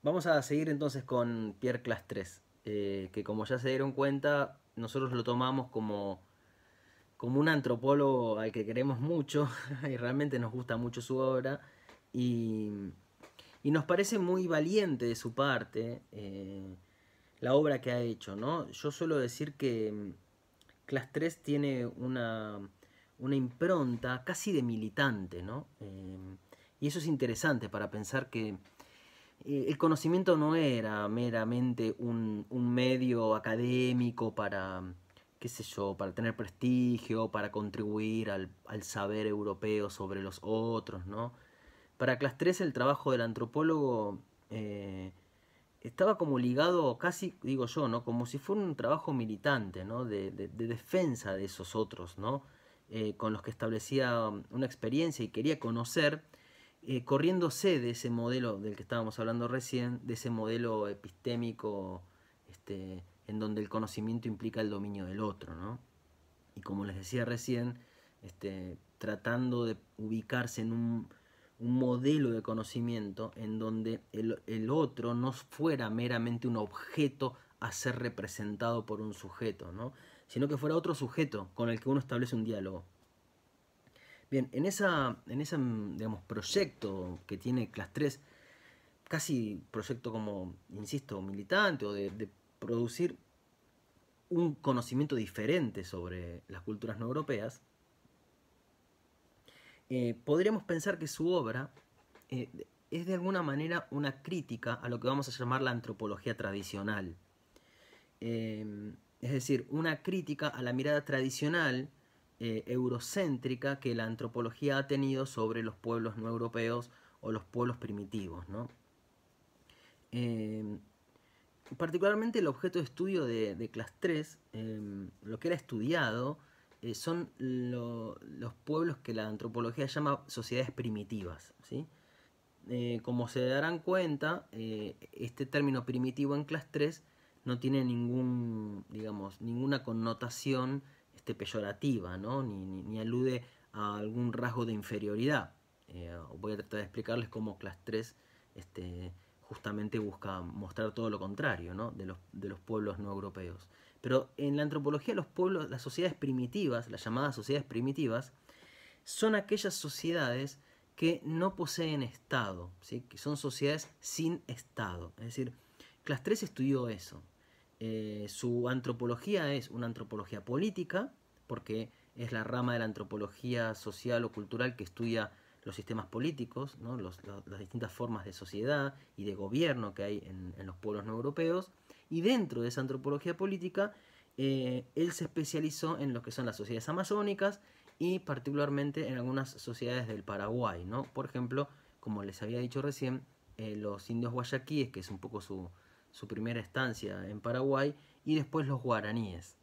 Vamos a seguir entonces con Pierre Class 3, eh, que como ya se dieron cuenta, nosotros lo tomamos como, como un antropólogo al que queremos mucho y realmente nos gusta mucho su obra y, nos parece muy valiente de su parte eh, la obra que ha hecho. ¿no? Yo suelo decir que mm, Clastres 3 tiene una, impronta casi de militante, ¿no? Eh, y eso es interesante para pensar que eh, el conocimiento no era meramente un, medio académico para, qué sé yo, para tener prestigio, para contribuir al, saber europeo sobre los otros, ¿no? Para Class 3 el trabajo del antropólogo eh, estaba como ligado casi, digo yo, ¿no? Como si fuera un trabajo militante, ¿no? De, defensa de esos otros, ¿no? Eh, con los que establecía una experiencia y quería conocer eh, corriéndose de ese modelo del que estábamos hablando recién, de ese modelo epistémico este, en donde el conocimiento implica el dominio del otro, Y como les decía recién, este, tratando de ubicarse en un, modelo de conocimiento en donde el, otro no fuera meramente un objeto a ser representado por un sujeto, sino que fuera otro sujeto con el que uno establece un diálogo. Bien, en, ese proyecto que tiene Clas 3, casi proyecto como, insisto, militante o de, producir un conocimiento diferente sobre las culturas no europeas, eh, podríamos pensar que su obra eh, es de alguna manera una crítica a lo que vamos a llamar la antropología tradicional. Eh, es decir, una crítica a la mirada tradicional eh, eurocéntrica que la antropología ha tenido sobre los pueblos no europeos o los pueblos primitivos. ¿no? Em, particularmente el objeto de estudio de, clase 3, em, lo que era estudiado, eh, son los pueblos que la antropología llama sociedades primitivas. ¿sí? Eh, como se darán cuenta, este término primitivo en clase 3 no tiene ningún, ninguna connotación este, peyorativa, ¿no? Ni, alude a algún rasgo de inferioridad. Eh, voy a tratar de explicarles cómo Class 3 este, justamente busca mostrar todo lo contrario ¿no? de, los, pueblos no europeos. Pero en la antropología los pueblos, las sociedades primitivas, las llamadas sociedades primitivas, son aquellas sociedades que no poseen Estado, ¿sí? que son sociedades sin Estado. Es decir, Class 3 estudió eso, eh, su antropología es una antropología política, porque es la rama de la antropología social o cultural que estudia los sistemas políticos, las distintas formas de sociedad y de gobierno que hay en, los pueblos no europeos. Y dentro de esa antropología política, eh, él se especializó en lo que son las sociedades amazónicas y particularmente en algunas sociedades del Paraguay, ¿no? Por ejemplo, como les había dicho recién, eh, los indios guayaquíes, que es un poco su, su primera estancia en Paraguay, y después los guaraníes.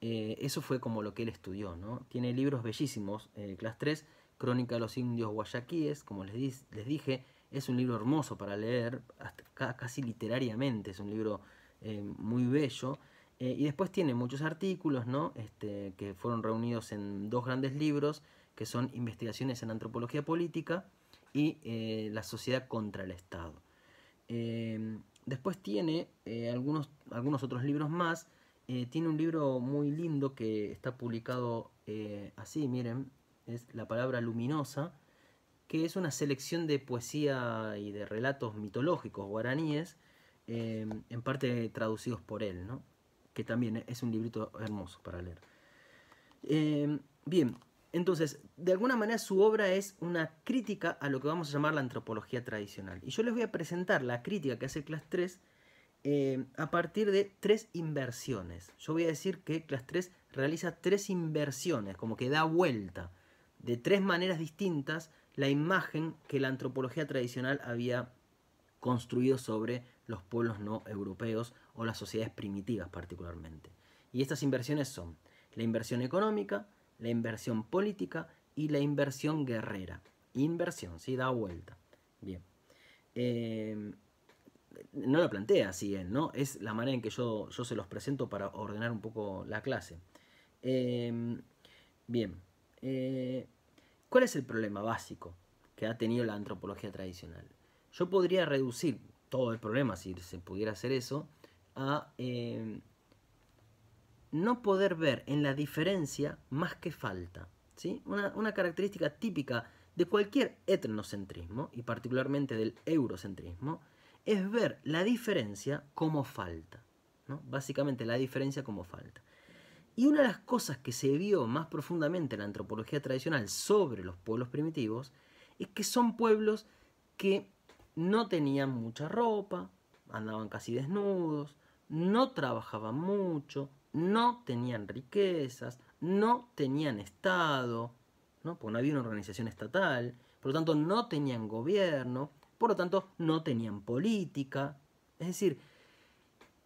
Eh, eso fue como lo que él estudió. ¿no? Tiene libros bellísimos, eh, 3, Crónica de los Indios Guayaquíes, como les, les dije, es un libro hermoso para leer, casi literariamente, es un libro eh, muy bello. Eh, y después tiene muchos artículos, este, que fueron reunidos en dos grandes libros, que son Investigaciones en Antropología Política y La Sociedad contra el Estado. Después tiene eh, algunos, algunos otros libros más. Eh, tiene un libro muy lindo que está publicado eh, así, miren, es La palabra luminosa, que es una selección de poesía y de relatos mitológicos guaraníes, en parte traducidos por él, ¿no? que también es un librito hermoso para leer. bien, entonces, de alguna manera su obra es una crítica a lo que vamos a llamar la antropología tradicional. Y yo les voy a presentar la crítica que hace Class 3 eh, a partir de tres inversiones. Yo voy a decir que Class 3 realiza tres inversiones, como que da vuelta de tres maneras distintas la imagen que la antropología tradicional había construido sobre los pueblos no europeos o las sociedades primitivas particularmente. Y estas inversiones son la inversión económica, la inversión política y la inversión guerrera. Inversión, sí, da vuelta. Bien. Eh, no lo plantea así ¿no? Es la manera en que yo, yo se los presento para ordenar un poco la clase. Em, bien. Eh, ¿Cuál es el problema básico que ha tenido la antropología tradicional? Yo podría reducir todo el problema, si se pudiera hacer eso, a em, no poder ver en la diferencia más que falta. ¿sí? Una, característica típica de cualquier etnocentrismo, y particularmente del eurocentrismo, es ver la diferencia como falta. Básicamente la diferencia como falta. Y una de las cosas que se vio más profundamente en la antropología tradicional sobre los pueblos primitivos es que son pueblos que no tenían mucha ropa, andaban casi desnudos, no trabajaban mucho, no tenían riquezas, no tenían Estado, ¿no? porque no había una organización estatal, por lo tanto no tenían gobierno, por lo tanto no tenían política. Es decir,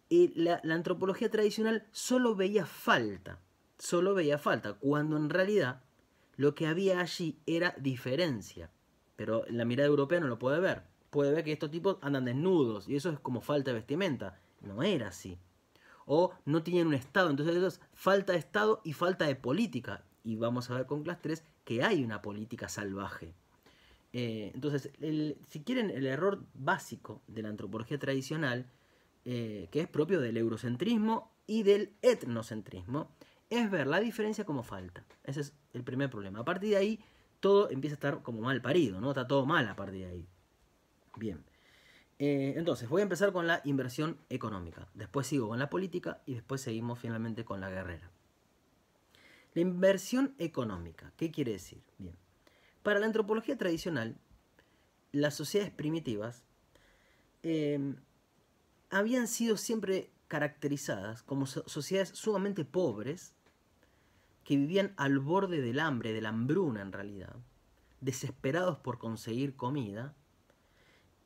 eh, la, la antropología tradicional solo veía falta, solo veía falta, cuando en realidad lo que había allí era diferencia. Pero la mirada europea no lo puede ver. Puede ver que estos tipos andan desnudos y eso es como falta de vestimenta. No era así o no tienen un Estado. Entonces eso es falta de Estado y falta de política. Y vamos a ver con clase 3 que hay una política salvaje. Eh, entonces, si quieren, el error básico de la antropología tradicional, eh, que es propio del eurocentrismo y del etnocentrismo, es ver la diferencia como falta. Ese es el primer problema. A partir de ahí, todo empieza a estar como mal parido, ¿no? Está todo mal a partir de ahí. Bien. Eh, entonces, voy a empezar con la inversión económica, después sigo con la política y después seguimos finalmente con la guerrera. La inversión económica, ¿qué quiere decir? Bien, para la antropología tradicional, las sociedades primitivas em, habían sido siempre caracterizadas como sociedades sumamente pobres, que vivían al borde del hambre, de la hambruna en realidad, desesperados por conseguir comida,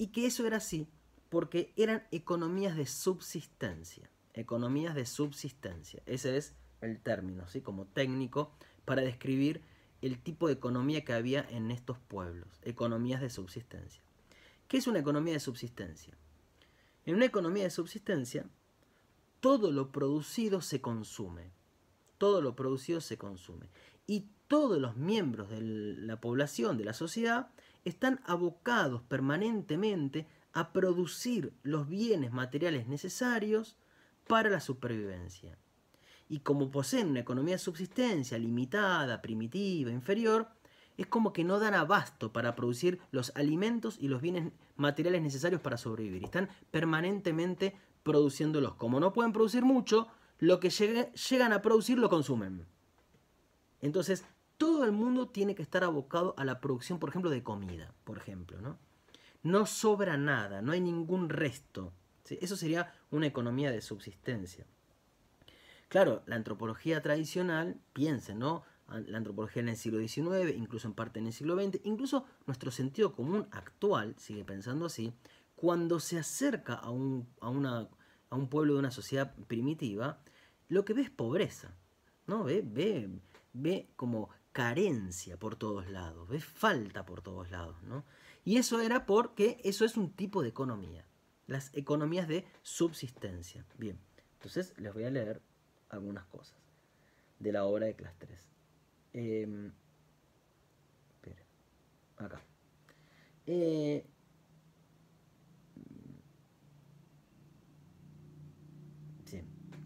y que eso era así porque eran economías de subsistencia. Economías de subsistencia. Ese es el término, así Como técnico para describir el tipo de economía que había en estos pueblos. Economías de subsistencia. ¿Qué es una economía de subsistencia? En una economía de subsistencia, todo lo producido se consume. Todo lo producido se consume. Y todos los miembros de la población, de la sociedad, están abocados permanentemente a producir los bienes materiales necesarios para la supervivencia. Y como poseen una economía de subsistencia limitada, primitiva, inferior, es como que no dan abasto para producir los alimentos y los bienes materiales necesarios para sobrevivir. Están permanentemente produciéndolos. Como no pueden producir mucho, lo que llegan a producir lo consumen. Entonces todo el mundo tiene que estar abocado a la producción, por ejemplo, de comida, por ejemplo, ¿no? No sobra nada, no hay ningún resto. Eso sería una economía de subsistencia. Claro, la antropología tradicional, piensen, ¿no? La antropología en el siglo XIX, incluso en parte en el siglo XX, incluso nuestro sentido común actual sigue pensando así, cuando se acerca a un, a a un pueblo de una sociedad primitiva, lo que ve es pobreza, ¿no? Ve, ve, ve como carencia por todos lados, ves falta por todos lados, ¿no? Y eso era porque eso es un tipo de economía, las economías de subsistencia. Bien, entonces les voy a leer algunas cosas de la obra de Clastres. Em, eh, acá.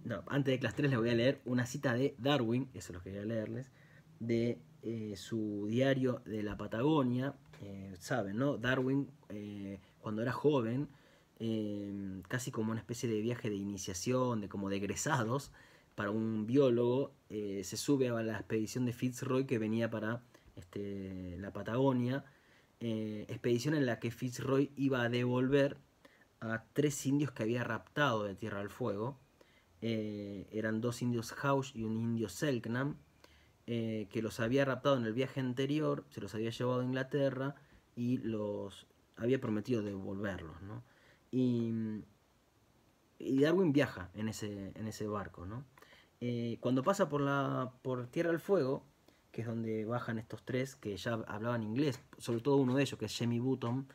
No, antes de 3 les voy a leer una cita de Darwin, eso es lo que voy a leerles de eh, su diario de la Patagonia, eh, saben, ¿no? Darwin, eh, cuando era joven, em, casi como una especie de viaje de iniciación, de como de egresados, para un biólogo, se sube a la expedición de Fitzroy que venía para este, la Patagonia, expedición en la que Fitzroy iba a devolver a tres indios que había raptado de Tierra al Fuego, eran dos indios Haush y un indio Selknam, eh, que los había raptado en el viaje anterior, se los había llevado a Inglaterra y los había prometido devolverlos, ¿no? Y, Darwin viaja en ese, barco, ¿no? Eh, cuando pasa por, la, por Tierra del Fuego, que es donde bajan estos tres que ya hablaban inglés, sobre todo uno de ellos, que es Jamie Button,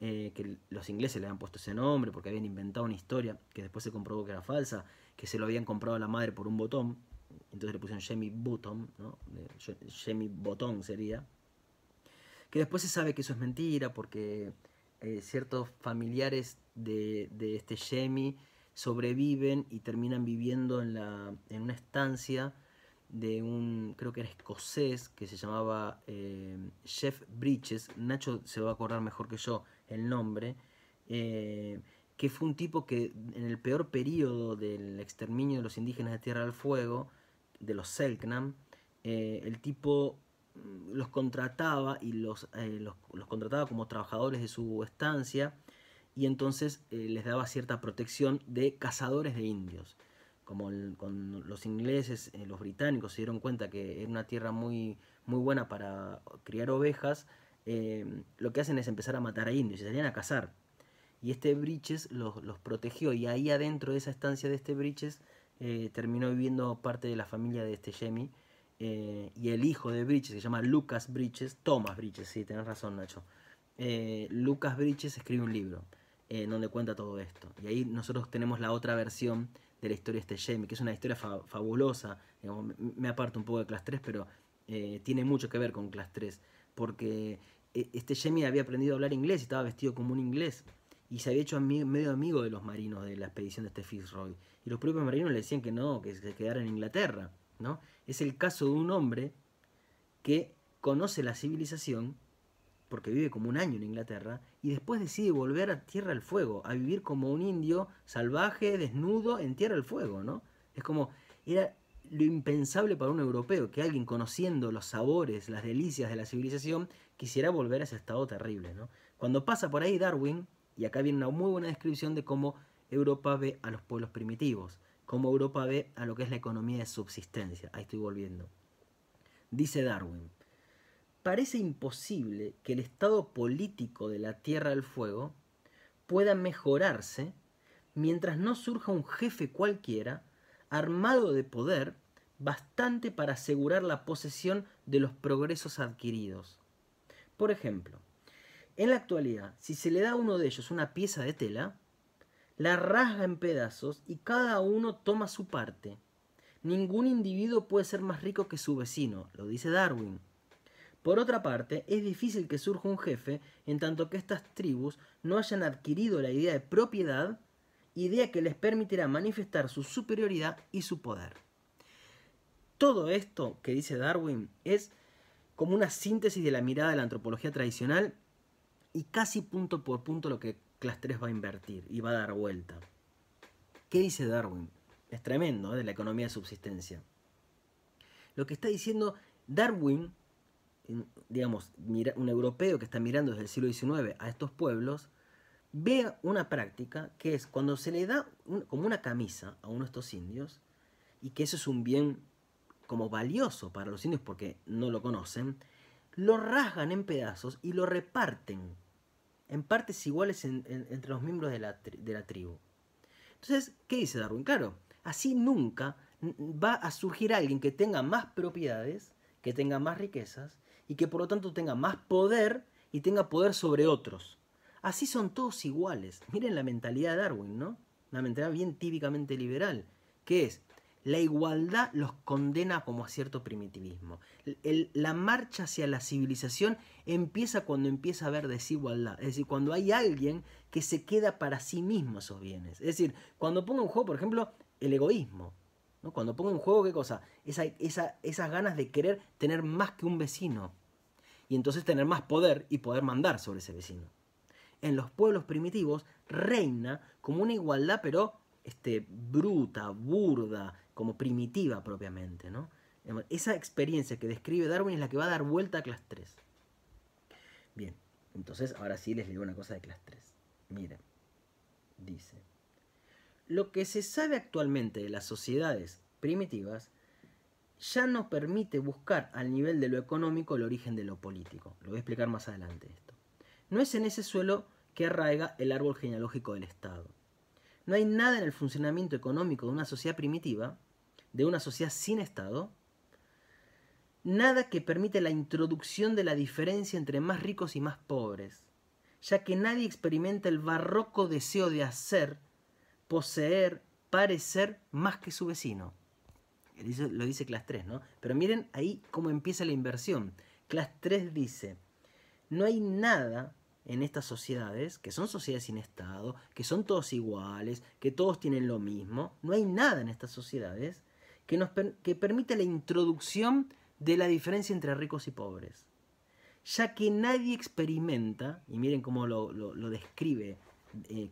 eh, que los ingleses le habían puesto ese nombre porque habían inventado una historia que después se comprobó que era falsa, que se lo habían comprado a la madre por un botón, entonces le pusieron Jamie Button, ¿no? Jamie Botón sería, que después se sabe que eso es mentira porque eh, ciertos familiares de, este Jamie sobreviven y terminan viviendo en, la, en una estancia de un, creo que era escocés, que se llamaba eh, Jeff Bridges, Nacho se va a acordar mejor que yo el nombre, eh, que fue un tipo que en el peor periodo del exterminio de los indígenas de Tierra del Fuego, de los Selknam, eh, el tipo mm, los contrataba y eh, los, contrataba como trabajadores de su estancia y entonces eh, les daba cierta protección de cazadores de indios. Como con los ingleses, los británicos se dieron cuenta que era una tierra muy, muy buena para criar ovejas, lo que hacen es empezar a matar a indios y salían a cazar. Y este Briches los, los protegió y ahí adentro de esa estancia de este Briches eh, terminó viviendo parte de la familia de este Jamie. Eh, y el hijo de Bridges, se llama Lucas Bridges, Thomas Bridges, sí, tenés razón Nacho. Eh, Lucas Bridges escribe un libro en donde cuenta todo esto. Y ahí nosotros tenemos la otra versión de la historia de este Jamie, que es una historia fabulosa. me aparto un poco de Class 3, pero tiene mucho que ver con Class 3, porque este Jemmy había aprendido a hablar inglés y estaba vestido como un inglés. Y se había hecho medio amigo de los marinos de la expedición de este Fitzroy y los propios marinos le decían que no, que se quedara en Inglaterra. ¿no? Es el caso de un hombre que conoce la civilización porque vive como un año en Inglaterra, y después decide volver a Tierra del Fuego, a vivir como un indio salvaje, desnudo, en Tierra del Fuego, ¿no? Es como, era lo impensable para un europeo, que alguien conociendo los sabores, las delicias de la civilización, quisiera volver a ese estado terrible, ¿no? Cuando pasa por ahí Darwin, y acá viene una muy buena descripción de cómo Europa ve a los pueblos primitivos, como Europa ve a lo que es la economía de subsistencia. Ahí estoy volviendo. Dice Darwin, parece imposible que el estado político de la Tierra del Fuego pueda mejorarse mientras no surja un jefe cualquiera armado de poder bastante para asegurar la posesión de los progresos adquiridos. Por ejemplo, en la actualidad, si se le da a uno de ellos una pieza de tela, la rasga en pedazos y cada uno toma su parte. Ningún individuo puede ser más rico que su vecino, lo dice Darwin. Por otra parte, es difícil que surja un jefe en tanto que estas tribus no hayan adquirido la idea de propiedad, idea que les permitirá manifestar su superioridad y su poder. Todo esto que dice Darwin es como una síntesis de la mirada de la antropología tradicional y casi punto por punto lo que clase 3 va a invertir y va a dar vuelta. ¿Qué dice Darwin? Es tremendo, ¿eh? de la economía de subsistencia. Lo que está diciendo Darwin, digamos, un europeo que está mirando desde el siglo XIX a estos pueblos, ve una práctica que es cuando se le da como una camisa a uno de estos indios, y que eso es un bien como valioso para los indios porque no lo conocen, lo rasgan en pedazos y lo reparten en partes iguales entre los miembros de la, de la tribu. Entonces, ¿qué dice Darwin? Claro, así nunca va a surgir alguien que tenga más propiedades, que tenga más riquezas y que por lo tanto tenga más poder y tenga poder sobre otros. Así son todos iguales. Miren la mentalidad de Darwin, ¿no? Una mentalidad bien típicamente liberal, que es la igualdad los condena como a cierto primitivismo. la marcha hacia la civilización empieza cuando empieza a haber desigualdad, es decir, cuando hay alguien que se queda para sí mismo esos bienes. Es decir, cuando pongo en juego, por ejemplo, el egoísmo. Cuando pongo en juego, ¿qué cosa? esas ganas de querer tener más que un vecino y entonces tener más poder y poder mandar sobre ese vecino. En los pueblos primitivos reina como una igualdad, pero este, bruta, burda, como primitiva propiamente. ¿no? Esa experiencia que describe Darwin es la que va a dar vuelta a clase 3. Bien, entonces ahora sí les digo una cosa de clase 3. Miren, dice, lo que se sabe actualmente de las sociedades primitivas ya nos permite buscar al nivel de lo económico el origen de lo político. Lo voy a explicar más adelante esto. No es en ese suelo que arraiga el árbol genealógico del Estado. No hay nada en el funcionamiento económico de una sociedad primitiva de una sociedad sin Estado, nada que permite la introducción de la diferencia entre más ricos y más pobres, ya que nadie experimenta el barroco deseo de hacer, poseer, parecer más que su vecino. lo dice clase 3, ¿no? Pero miren ahí cómo empieza la inversión. clase 3 dice, no hay nada en estas sociedades, que son sociedades sin Estado, que son todos iguales, que todos tienen lo mismo, no hay nada en estas sociedades que, nos que permite la introducción de la diferencia entre ricos y pobres, ya que nadie experimenta, y miren cómo lo, describe eh,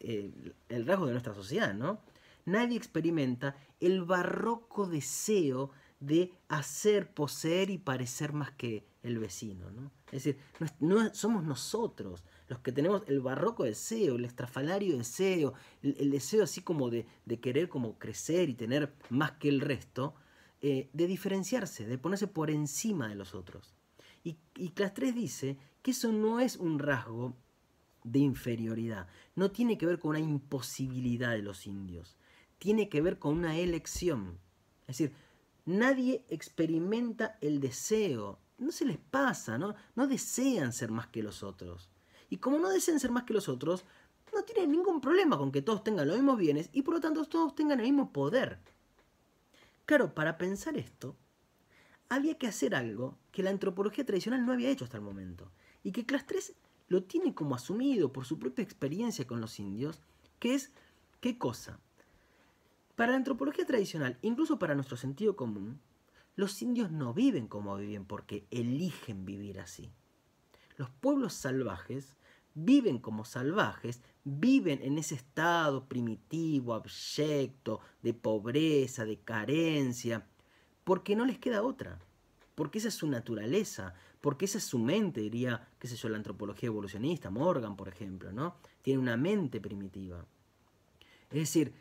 eh, el rasgo de nuestra sociedad, ¿no? Nadie experimenta el barroco deseo de hacer, poseer y parecer más que el vecino, ¿no? Es decir, no somos nosotros los que tenemos el barroco deseo, el estrafalario deseo, el, deseo así como de, querer como crecer y tener más que el resto, eh, de diferenciarse, de ponerse por encima de los otros. Y, y dice que eso no es un rasgo de inferioridad, no tiene que ver con una imposibilidad de los indios, tiene que ver con una elección. Es decir, nadie experimenta el deseo, no se les pasa, no desean ser más que los otros. Y como no desean ser más que los otros, no tienen ningún problema con que todos tengan los mismos bienes y por lo tanto todos tengan el mismo poder. Claro, para pensar esto, había que hacer algo que la antropología tradicional no había hecho hasta el momento, y que Class 3 lo tiene como asumido por su propia experiencia con los indios, que es, ¿qué cosa? Para la antropología tradicional, incluso para nuestro sentido común, los indios no viven como viven porque eligen vivir así. Los pueblos salvajes viven como salvajes, viven en ese estado primitivo, abyecto, de pobreza, de carencia, porque no les queda otra, porque esa es su naturaleza, porque esa es su mente, diría, qué sé yo, la antropología evolucionista, Morgan, por ejemplo, ¿no? Tiene una mente primitiva. Es decir,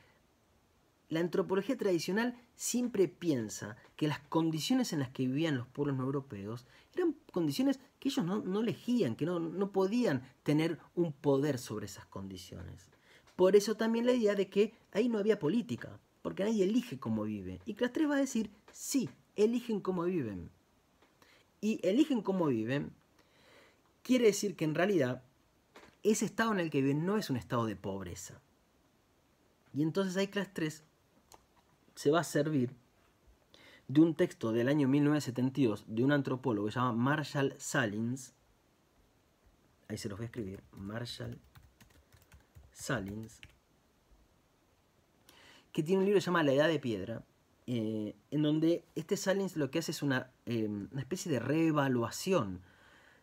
la antropología tradicional siempre piensa que las condiciones en las que vivían los pueblos no europeos eran condiciones que ellos no, elegían, que no, podían tener un poder sobre esas condiciones. Por eso también la idea de que ahí no había política, porque nadie elige cómo vive. Y clase 3 va a decir, sí, eligen cómo viven. Y eligen cómo viven quiere decir que en realidad ese estado en el que viven no es un estado de pobreza. Y entonces ahí clase 3 se va a servir de un texto del año 1972 de un antropólogo que se llama Marshall Salins. Ahí se los voy a escribir. Marshall Salins. Que tiene un libro que se llama La Edad de Piedra. Eh, en donde este Salins lo que hace es una, eh, una especie de reevaluación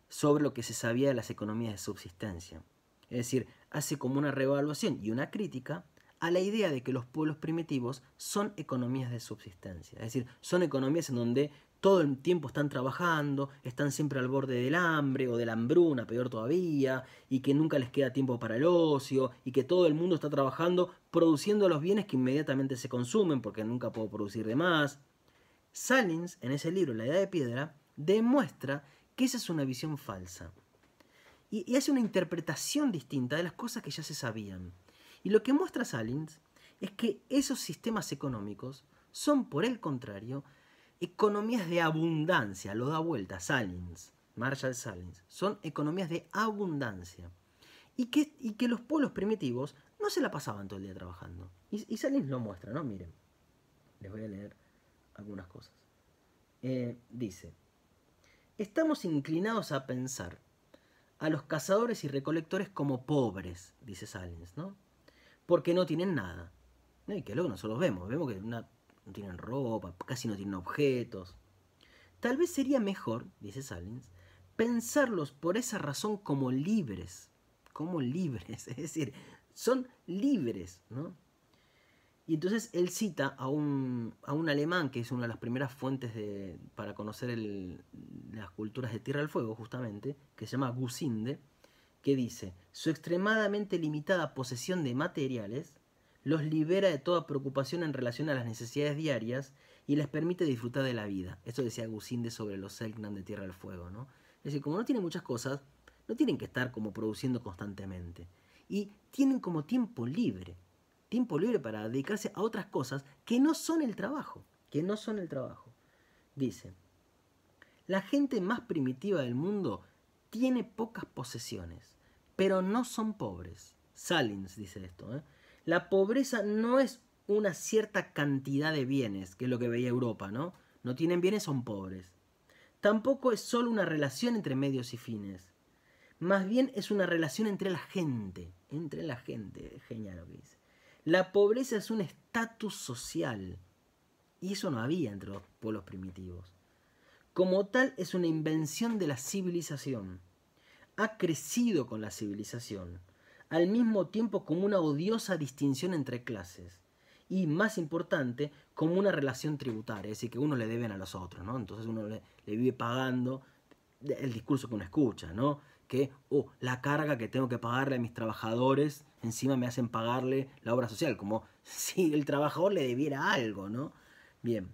sobre lo que se sabía de las economías de subsistencia. Es decir, hace como una reevaluación y una crítica a la idea de que los pueblos primitivos son economías de subsistencia, es decir, son economías en donde todo el tiempo están trabajando, están siempre al borde del hambre o de la hambruna, peor todavía, y que nunca les queda tiempo para el ocio, y que todo el mundo está trabajando produciendo los bienes que inmediatamente se consumen porque nunca puedo producir de más. Salins, en ese libro La Edad de Piedra, demuestra que esa es una visión falsa. Y, y hace una interpretación distinta de las cosas que ya se sabían. Y lo que muestra Salins es que esos sistemas económicos son, por el contrario, economías de abundancia. Lo da vuelta Salins, Marshall Salins. Son economías de abundancia. Y que, los pueblos primitivos no se la pasaban todo el día trabajando. Y, Salins lo muestra, ¿no? Miren, les voy a leer algunas cosas. Eh, dice, estamos inclinados a pensar a los cazadores y recolectores como pobres, dice Salins, ¿no? porque no tienen nada. Y que luego nosotros vemos, vemos que no tienen ropa, casi no tienen objetos. Tal vez sería mejor, dice Salins, pensarlos por esa razón como libres, como libres, es decir, son libres, ¿no? Y entonces él cita a un, a un alemán, que es una de las primeras fuentes para conocer las culturas de Tierra del Fuego, justamente, que se llama Gusinde, que dice, su extremadamente limitada posesión de materiales los libera de toda preocupación en relación a las necesidades diarias y les permite disfrutar de la vida. Eso decía Gusinde sobre los Selknam de Tierra del Fuego, ¿no? Es decir, como no tienen muchas cosas, no tienen que estar como produciendo constantemente. Y tienen como tiempo libre, tiempo libre para dedicarse a otras cosas que no son el trabajo, que no son el trabajo. Dice, la gente más primitiva del mundo tiene pocas posesiones pero no son pobres. Salins dice esto. ¿eh? La pobreza no es una cierta cantidad de bienes, que es lo que veía Europa, ¿no? No tienen bienes, son pobres. Tampoco es solo una relación entre medios y fines. Más bien es una relación entre la gente. Entre la gente, genial lo que dice. La pobreza es un estatus social. Y eso no había entre los pueblos primitivos. Como tal, es una invención de la civilización ha crecido con la civilización, al mismo tiempo como una odiosa distinción entre clases y, más importante, como una relación tributaria, es decir, que uno le deben a los otros, ¿no? Entonces uno le, le vive pagando el discurso que uno escucha, ¿no? que, oh, la carga que tengo que pagarle a mis trabajadores, encima me hacen pagarle la obra social, como si el trabajador le debiera algo, ¿no? Bien,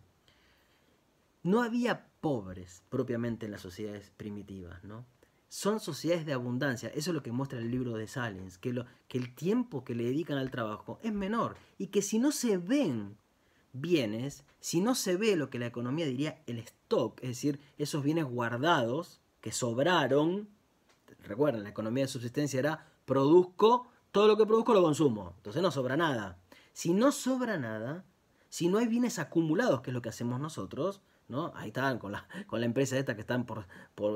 no había pobres propiamente en las sociedades primitivas, ¿no? son sociedades de abundancia. Eso es lo que muestra el libro de Salens, que, lo, que el tiempo que le dedican al trabajo es menor y que si no se ven bienes, si no se ve lo que la economía diría el stock, es decir, esos bienes guardados que sobraron, recuerden, la economía de subsistencia era produzco, todo lo que produzco lo consumo, entonces no sobra nada. Si no sobra nada, si no hay bienes acumulados, que es lo que hacemos nosotros, Ahí están, con la, empresa esta que están por,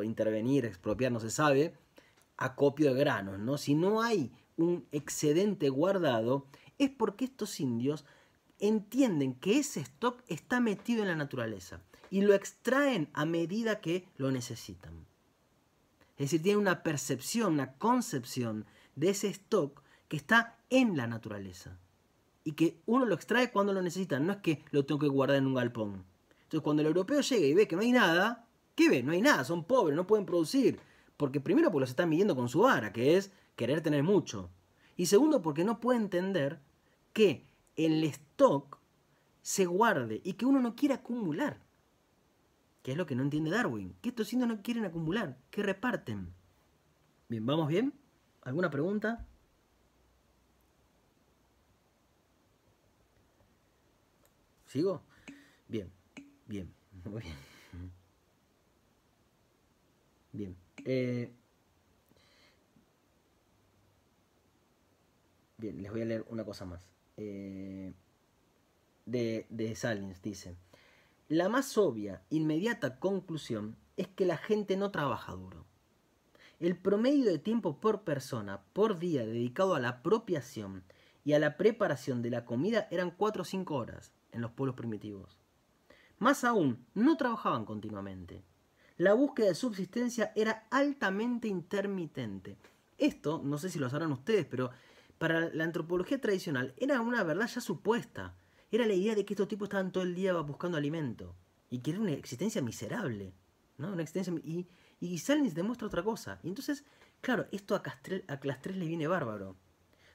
intervenir, expropiar, no se sabe, acopio de granos, ¿no? Si no hay un excedente guardado, es porque estos indios entienden que ese stock está metido en la naturaleza y lo extraen a medida que lo necesitan. Es decir, tienen una percepción, una concepción de ese stock que está en la naturaleza y que uno lo extrae cuando lo necesita, no es que lo tengo que guardar en un galpón. Entonces, cuando el europeo llega y ve que no hay nada, ¿qué ve? No hay nada, son pobres, no pueden producir. Porque primero, porque los están midiendo con su vara, que es querer tener mucho. Y segundo, porque no puede entender que el stock se guarde y que uno no quiere acumular. Que es lo que no entiende Darwin. Que estos indios no quieren acumular, que reparten. Bien, ¿vamos bien? ¿Alguna pregunta? ¿Sigo? Bien. Bien, muy bien. Eh, bien. les voy a leer una cosa más. Eh, de, de Salins dice, la más obvia, inmediata conclusión es que la gente no trabaja duro. El promedio de tiempo por persona, por día, dedicado a la apropiación y a la preparación de la comida eran 4 o 5 horas en los pueblos primitivos. Más aún, no trabajaban continuamente. La búsqueda de subsistencia era altamente intermitente. Esto, no sé si lo sabrán ustedes, pero para la antropología tradicional era una verdad ya supuesta. Era la idea de que estos tipos estaban todo el día buscando alimento y que era una existencia miserable. ¿no? Una existencia, y, y demuestra otra cosa. Y entonces, claro, esto a, Castrel, a Clastres le viene bárbaro.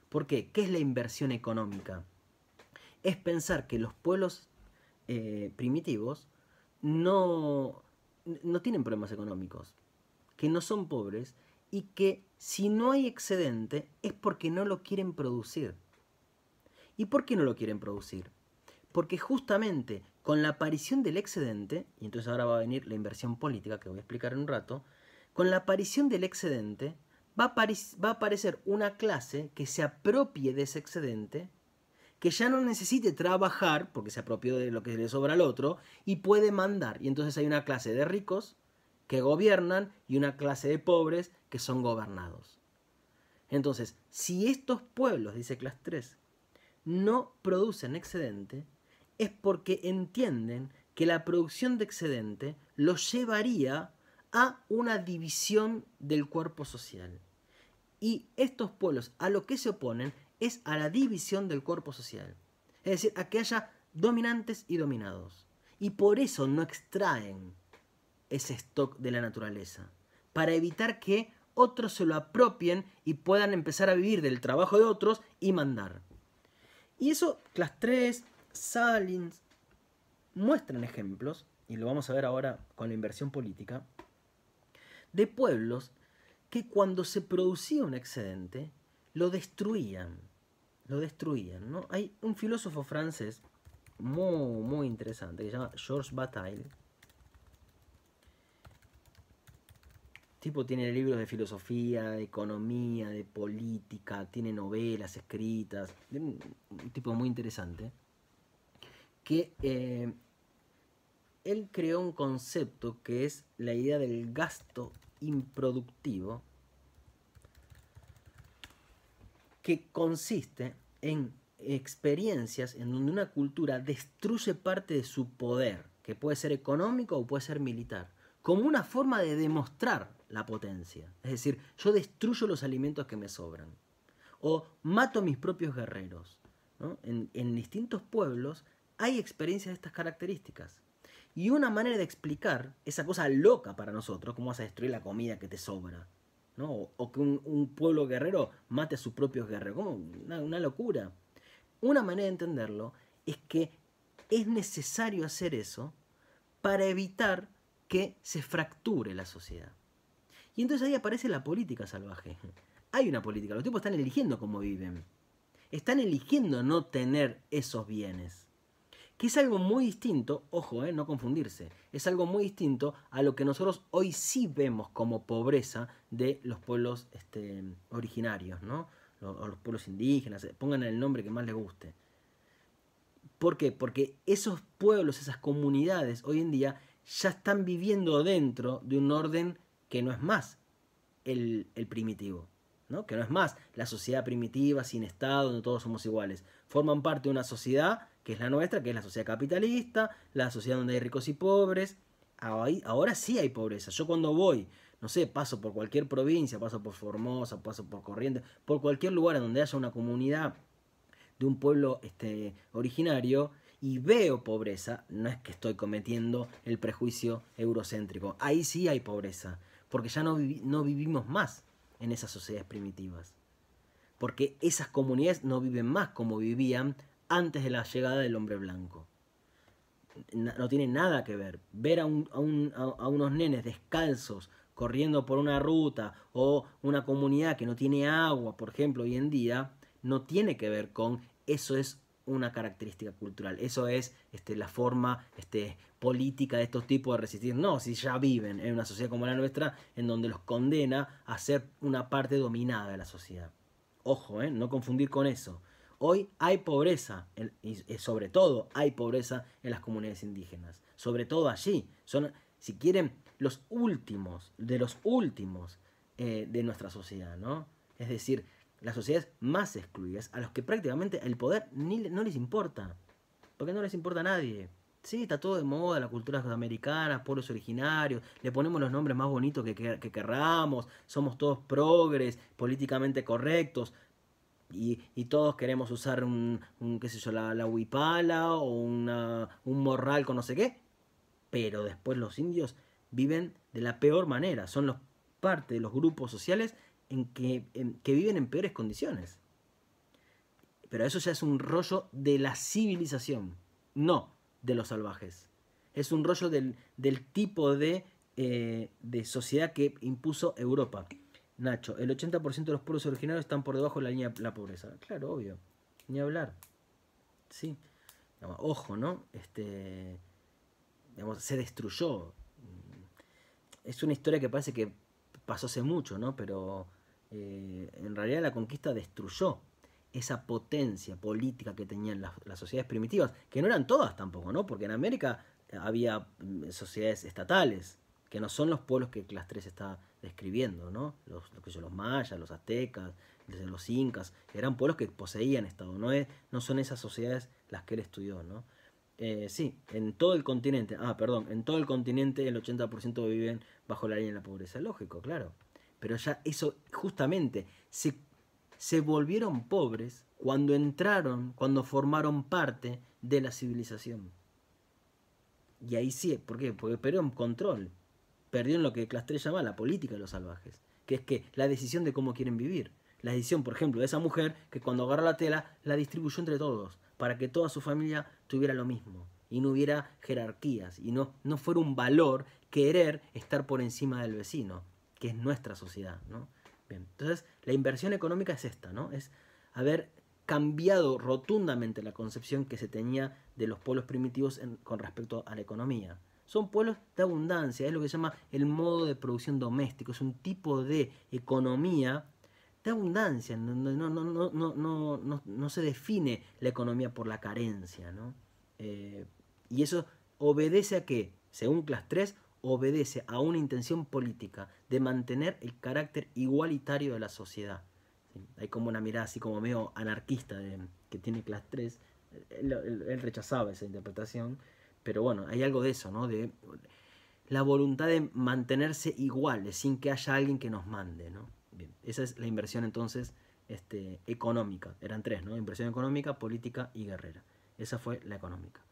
¿Por qué? ¿Qué es la inversión económica? Es pensar que los pueblos eh, primitivos no, no tienen problemas económicos, que no son pobres y que si no hay excedente es porque no lo quieren producir. ¿Y por qué no lo quieren producir? Porque justamente con la aparición del excedente, y entonces ahora va a venir la inversión política que voy a explicar en un rato, con la aparición del excedente va va a aparecer una clase que se apropie de ese excedente que ya no necesite trabajar, porque se apropió de lo que le sobra al otro, y puede mandar. Y entonces hay una clase de ricos que gobiernan y una clase de pobres que son gobernados. Entonces, si estos pueblos, dice clase 3, no producen excedente, es porque entienden que la producción de excedente los llevaría a una división del cuerpo social. Y estos pueblos a lo que se oponen es a la división del cuerpo social. Es decir, a que haya dominantes y dominados. Y por eso no extraen ese stock de la naturaleza. Para evitar que otros se lo apropien y puedan empezar a vivir del trabajo de otros y mandar. Y eso, las tres Salins muestran ejemplos, y lo vamos a ver ahora con la inversión política, de pueblos que cuando se producía un excedente, lo destruían lo destruían, ¿no? Hay un filósofo francés muy, interesante que se llama Georges Bataille. Tipo tiene libros de filosofía, de economía, de política, tiene novelas escritas, un tipo muy interesante. Que eh, él creó un concepto que es la idea del gasto improductivo que consiste en experiencias en donde una cultura destruye parte de su poder, que puede ser económico o puede ser militar, como una forma de demostrar la potencia. Es decir, yo destruyo los alimentos que me sobran. O mato mis propios guerreros. En, en distintos pueblos hay experiencias de estas características. Y una manera de explicar esa cosa loca para nosotros, como vas a destruir la comida que te sobra, o, que un, pueblo guerrero mate a sus propios guerreros. una locura. Una manera de entenderlo es que es necesario hacer eso para evitar que se fracture la sociedad. Y entonces ahí aparece la política salvaje. Hay una política, los tipos están eligiendo cómo viven. Están eligiendo no tener esos bienes que es algo muy distinto, ojo, eh, no confundirse, es algo muy distinto a lo que nosotros hoy sí vemos como pobreza de los pueblos este, originarios, ¿no? o los pueblos indígenas, eh, pongan el nombre que más les guste. ¿Por qué? Porque esos pueblos, esas comunidades hoy en día ya están viviendo dentro de un orden que no es más el, primitivo, ¿no? que no es más la sociedad primitiva sin Estado, donde todos somos iguales. Forman parte de una sociedad que es la nuestra, que es la sociedad capitalista, la sociedad donde hay ricos y pobres. Ahora sí hay pobreza. Yo cuando voy, no sé, paso por cualquier provincia, paso por Formosa, paso por Corrientes, por cualquier lugar en donde haya una comunidad de un pueblo este, originario y veo pobreza, no es que estoy cometiendo el prejuicio eurocéntrico. Ahí sí hay pobreza, porque ya no, no vivimos más en esas sociedades primitivas. Porque esas comunidades no viven más como vivían antes de la llegada del hombre blanco. No tiene nada que ver. Ver a, unos nenes descalzos corriendo por una ruta o una comunidad que no tiene agua, por ejemplo, hoy en día, no tiene que ver con eso es una característica cultural. Eso es este, la forma este, política de estos tipos de resistir. No, si ya viven en una sociedad como la nuestra, en donde los condena a ser una parte dominada de la sociedad. Ojo, ¿eh? no confundir con eso. Hoy hay pobreza, y sobre todo hay pobreza en las comunidades indígenas, sobre todo allí. Son, si quieren, los últimos, de los últimos eh, de nuestra sociedad, ¿no? Es decir, las sociedades más excluidas, a los que prácticamente el poder no les importa, porque no les importa a nadie. Sí, está todo de moda, la cultura sudamericana, pueblos originarios, le ponemos los nombres más bonitos que, que, somos todos progres, políticamente correctos, y, todos queremos usar un, qué sé yo, la, huipala o una, un morral con no sé qué. Pero después los indios viven de la peor manera. Son los, parte de los grupos sociales en que, viven en peores condiciones. Pero eso ya es un rollo de la civilización, no de los salvajes. Es un rollo del, tipo de, eh, de sociedad que impuso Europa. Nacho, el 80% de los pueblos originarios están por debajo de la línea de la pobreza. Claro, obvio. Ni hablar. Sí. ojo, ¿no? Este, se destruyó. Mm, es una historia que parece que pasó hace mucho, ¿no? Pero eh, en realidad la conquista destruyó esa potencia política que tenían las, sociedades primitivas, que no eran todas tampoco, ¿no? Porque en América había mm, sociedades estatales, que no son los pueblos que las tres está describiendo, ¿no? Los, que son los mayas, los aztecas, los incas, eran pueblos que poseían Estado, no, es, no son esas sociedades las que él estudió, ¿no? Eh, sí, en todo el continente, ah, perdón, en todo el continente el 80% viven bajo la línea de la pobreza, lógico, claro. Pero ya eso, justamente, se, se volvieron pobres cuando entraron, cuando formaron parte de la civilización. Y ahí sí, ¿por qué? Porque perdieron control perdió en lo que Clastres llama la política de los salvajes, que es que la decisión de cómo quieren vivir. La decisión, por ejemplo, de esa mujer que cuando agarró la tela la distribuyó entre todos, para que toda su familia tuviera lo mismo, y no hubiera jerarquías, y no, fuera un valor querer estar por encima del vecino, que es nuestra sociedad. ¿no? entonces, la inversión económica es esta, ¿no? Es haber cambiado rotundamente la concepción que se tenía de los pueblos primitivos con respecto a la economía son pueblos de abundancia, es lo que se llama el modo de producción doméstico, es un tipo de economía de abundancia, no, no, no, no se define la economía por la carencia, ¿no? Eh, y eso obedece a que, según class 3, obedece a una intención política de mantener el carácter igualitario de la sociedad. Hay como una mirada así como medio anarquista que tiene Class 3. Eh, él, rechazaba esa interpretación pero bueno, hay algo de eso, ¿no? De la voluntad de mantenerse iguales sin que haya alguien que nos mande, ¿no? esa es la inversión entonces este, económica. Eran tres, ¿no? Inversión económica, política y guerrera. Esa fue la económica.